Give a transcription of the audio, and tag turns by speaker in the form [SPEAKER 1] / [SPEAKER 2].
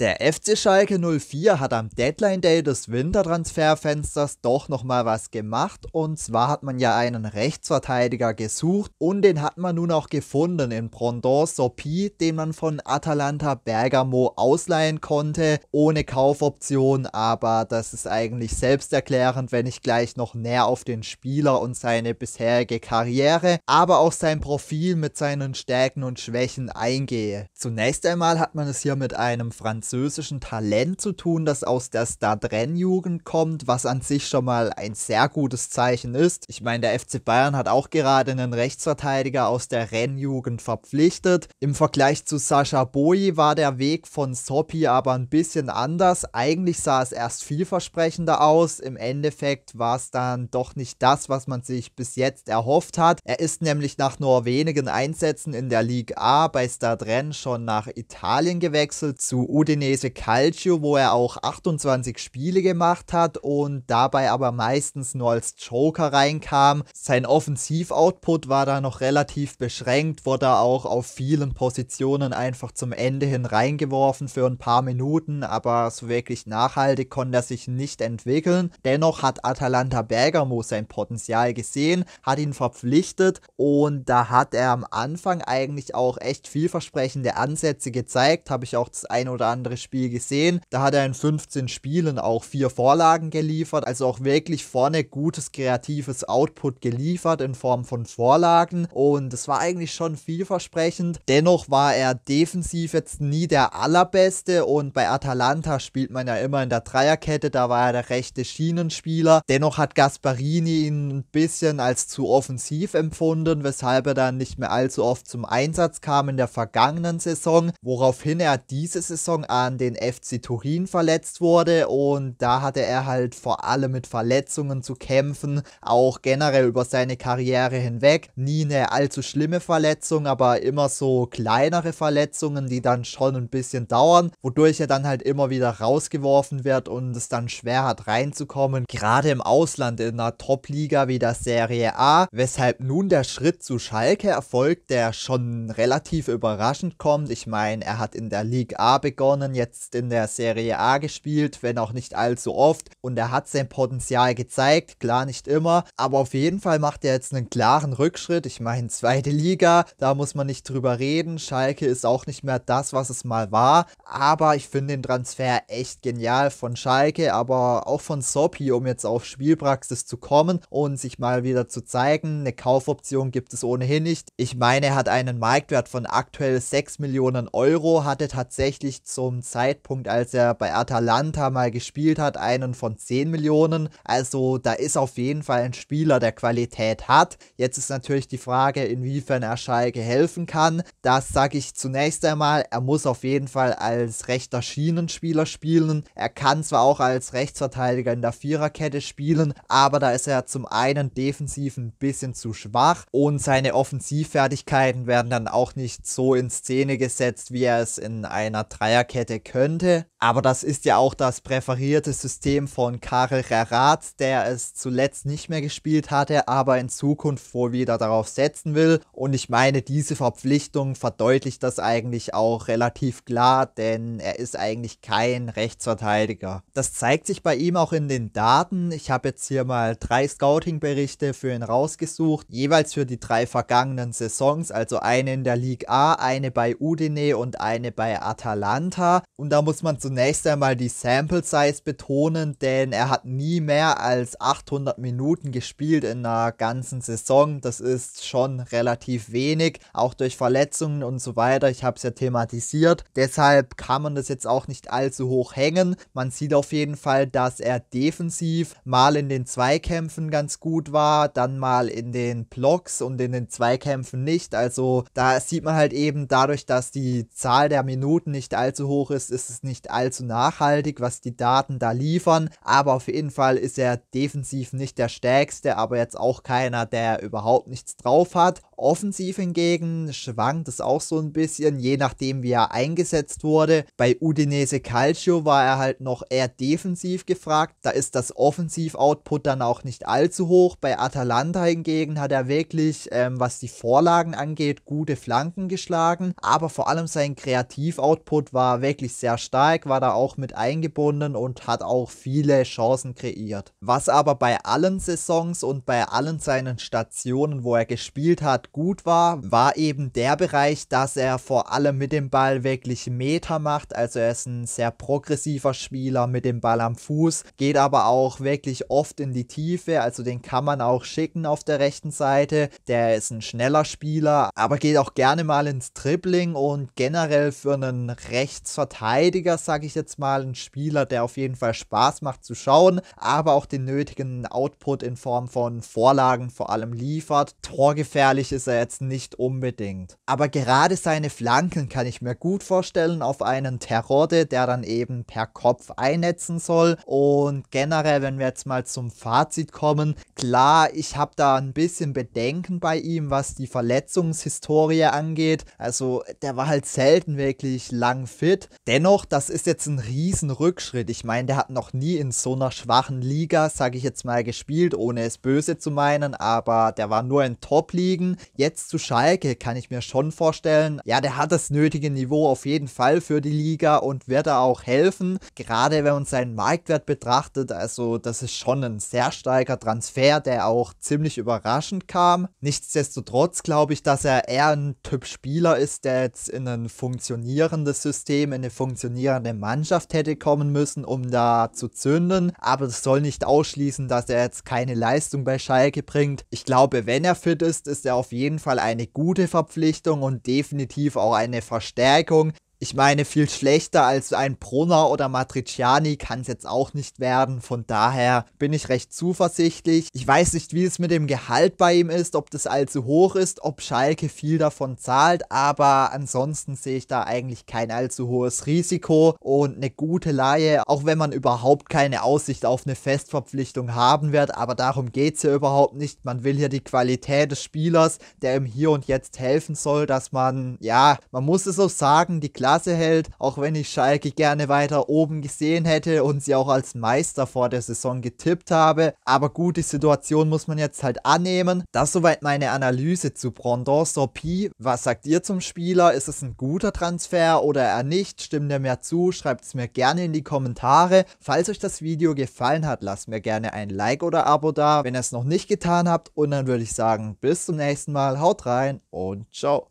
[SPEAKER 1] Der FC Schalke 04 hat am Deadline Day des Wintertransferfensters doch nochmal was gemacht und zwar hat man ja einen Rechtsverteidiger gesucht und den hat man nun auch gefunden in Brondon Sopi, den man von Atalanta Bergamo ausleihen konnte, ohne Kaufoption, aber das ist eigentlich selbsterklärend, wenn ich gleich noch näher auf den Spieler und seine bisherige Karriere, aber auch sein Profil mit seinen Stärken und Schwächen eingehe. Zunächst einmal hat man es hier mit einem Franz französischen Talent zu tun, das aus der Stadren-Jugend kommt, was an sich schon mal ein sehr gutes Zeichen ist. Ich meine, der FC Bayern hat auch gerade einen Rechtsverteidiger aus der Renn-Jugend verpflichtet. Im Vergleich zu Sascha Boyi war der Weg von Soppi aber ein bisschen anders. Eigentlich sah es erst vielversprechender aus. Im Endeffekt war es dann doch nicht das, was man sich bis jetzt erhofft hat. Er ist nämlich nach nur wenigen Einsätzen in der Liga A bei Stadren schon nach Italien gewechselt zu Udin Udinese Calcio, wo er auch 28 Spiele gemacht hat und dabei aber meistens nur als Joker reinkam. Sein Offensiv-Output war da noch relativ beschränkt, wurde auch auf vielen Positionen einfach zum Ende hin reingeworfen für ein paar Minuten, aber so wirklich nachhaltig konnte er sich nicht entwickeln. Dennoch hat Atalanta Bergamo sein Potenzial gesehen, hat ihn verpflichtet und da hat er am Anfang eigentlich auch echt vielversprechende Ansätze gezeigt, habe ich auch das ein oder andere andere Spiel gesehen. Da hat er in 15 Spielen auch vier Vorlagen geliefert, also auch wirklich vorne gutes kreatives Output geliefert in Form von Vorlagen und es war eigentlich schon vielversprechend. Dennoch war er defensiv jetzt nie der allerbeste und bei Atalanta spielt man ja immer in der Dreierkette, da war er der rechte Schienenspieler. Dennoch hat Gasparini ihn ein bisschen als zu offensiv empfunden, weshalb er dann nicht mehr allzu oft zum Einsatz kam in der vergangenen Saison, woraufhin er diese Saison an den FC Turin verletzt wurde und da hatte er halt vor allem mit Verletzungen zu kämpfen, auch generell über seine Karriere hinweg. Nie eine allzu schlimme Verletzung, aber immer so kleinere Verletzungen, die dann schon ein bisschen dauern, wodurch er dann halt immer wieder rausgeworfen wird und es dann schwer hat reinzukommen, gerade im Ausland in einer Top-Liga wie der Serie A, weshalb nun der Schritt zu Schalke erfolgt, der schon relativ überraschend kommt. Ich meine, er hat in der Liga A begonnen, Verloren jetzt in der Serie A gespielt, wenn auch nicht allzu oft. Und er hat sein Potenzial gezeigt, klar nicht immer, aber auf jeden Fall macht er jetzt einen klaren Rückschritt. Ich meine, zweite Liga, da muss man nicht drüber reden. Schalke ist auch nicht mehr das, was es mal war. Aber ich finde den Transfer echt genial von Schalke, aber auch von Soppi, um jetzt auf Spielpraxis zu kommen und sich mal wieder zu zeigen. Eine Kaufoption gibt es ohnehin nicht. Ich meine, er hat einen Marktwert von aktuell 6 Millionen Euro, hatte tatsächlich so zum Zeitpunkt, als er bei Atalanta mal gespielt hat, einen von 10 Millionen. Also da ist auf jeden Fall ein Spieler, der Qualität hat. Jetzt ist natürlich die Frage, inwiefern er Schalke helfen kann. Das sage ich zunächst einmal. Er muss auf jeden Fall als rechter Schienenspieler spielen. Er kann zwar auch als Rechtsverteidiger in der Viererkette spielen, aber da ist er zum einen defensiv ein bisschen zu schwach und seine Offensivfertigkeiten werden dann auch nicht so in Szene gesetzt, wie er es in einer Dreierkette hätte könnte aber das ist ja auch das präferierte System von Karel Rarat, der es zuletzt nicht mehr gespielt hatte, aber in Zukunft wohl wieder darauf setzen will. Und ich meine, diese Verpflichtung verdeutlicht das eigentlich auch relativ klar, denn er ist eigentlich kein Rechtsverteidiger. Das zeigt sich bei ihm auch in den Daten. Ich habe jetzt hier mal drei Scouting-Berichte für ihn rausgesucht, jeweils für die drei vergangenen Saisons, also eine in der Liga A, eine bei Udine und eine bei Atalanta. Und da muss man zu zunächst einmal die Sample Size betonen, denn er hat nie mehr als 800 Minuten gespielt in einer ganzen Saison. Das ist schon relativ wenig, auch durch Verletzungen und so weiter. Ich habe es ja thematisiert. Deshalb kann man das jetzt auch nicht allzu hoch hängen. Man sieht auf jeden Fall, dass er defensiv mal in den Zweikämpfen ganz gut war, dann mal in den Blocks und in den Zweikämpfen nicht. Also da sieht man halt eben dadurch, dass die Zahl der Minuten nicht allzu hoch ist, ist es nicht allzu allzu nachhaltig, was die Daten da liefern. Aber auf jeden Fall ist er defensiv nicht der stärkste, aber jetzt auch keiner, der überhaupt nichts drauf hat. Offensiv hingegen schwankt es auch so ein bisschen, je nachdem wie er eingesetzt wurde. Bei Udinese Calcio war er halt noch eher defensiv gefragt, da ist das Offensiv-Output dann auch nicht allzu hoch. Bei Atalanta hingegen hat er wirklich, ähm, was die Vorlagen angeht, gute Flanken geschlagen, aber vor allem sein Kreativ-Output war wirklich sehr stark, war da auch mit eingebunden und hat auch viele Chancen kreiert. Was aber bei allen Saisons und bei allen seinen Stationen, wo er gespielt hat, gut war, war eben der Bereich, dass er vor allem mit dem Ball wirklich Meter macht. Also er ist ein sehr progressiver Spieler mit dem Ball am Fuß, geht aber auch wirklich oft in die Tiefe. Also den kann man auch schicken auf der rechten Seite. Der ist ein schneller Spieler, aber geht auch gerne mal ins Dribbling und generell für einen Rechtsverteidiger, sag sage ich jetzt mal, ein Spieler, der auf jeden Fall Spaß macht zu schauen, aber auch den nötigen Output in Form von Vorlagen vor allem liefert. Torgefährlich ist er jetzt nicht unbedingt. Aber gerade seine Flanken kann ich mir gut vorstellen auf einen Terrorde, der dann eben per Kopf einnetzen soll. Und generell, wenn wir jetzt mal zum Fazit kommen, klar, ich habe da ein bisschen Bedenken bei ihm, was die Verletzungshistorie angeht. Also der war halt selten wirklich lang fit. Dennoch, das ist jetzt ein riesen Rückschritt. Ich meine, der hat noch nie in so einer schwachen Liga, sage ich jetzt mal, gespielt, ohne es böse zu meinen, aber der war nur in Top-Ligen. Jetzt zu Schalke kann ich mir schon vorstellen, ja, der hat das nötige Niveau auf jeden Fall für die Liga und wird da auch helfen, gerade wenn man seinen Marktwert betrachtet. Also das ist schon ein sehr starker Transfer, der auch ziemlich überraschend kam. Nichtsdestotrotz glaube ich, dass er eher ein Typ Spieler ist, der jetzt in ein funktionierendes System, in eine funktionierende Mannschaft hätte kommen müssen, um da zu zünden. Aber das soll nicht ausschließen, dass er jetzt keine Leistung bei Schalke bringt. Ich glaube, wenn er fit ist, ist er auf jeden Fall eine gute Verpflichtung und definitiv auch eine Verstärkung ich meine, viel schlechter als ein Brunner oder Matriciani kann es jetzt auch nicht werden. Von daher bin ich recht zuversichtlich. Ich weiß nicht, wie es mit dem Gehalt bei ihm ist, ob das allzu hoch ist, ob Schalke viel davon zahlt, aber ansonsten sehe ich da eigentlich kein allzu hohes Risiko und eine gute Laie, auch wenn man überhaupt keine Aussicht auf eine Festverpflichtung haben wird. Aber darum geht es ja überhaupt nicht. Man will hier die Qualität des Spielers, der ihm Hier und Jetzt helfen soll, dass man, ja, man muss es so sagen, die Klasse Klasse hält, auch wenn ich Schalke gerne weiter oben gesehen hätte und sie auch als Meister vor der Saison getippt habe. Aber gut, die Situation muss man jetzt halt annehmen. Das soweit meine Analyse zu Brandon Sorpi. Was sagt ihr zum Spieler? Ist es ein guter Transfer oder er nicht? Stimmt ihr mir zu? Schreibt es mir gerne in die Kommentare. Falls euch das Video gefallen hat, lasst mir gerne ein Like oder Abo da, wenn ihr es noch nicht getan habt. Und dann würde ich sagen, bis zum nächsten Mal. Haut rein und ciao.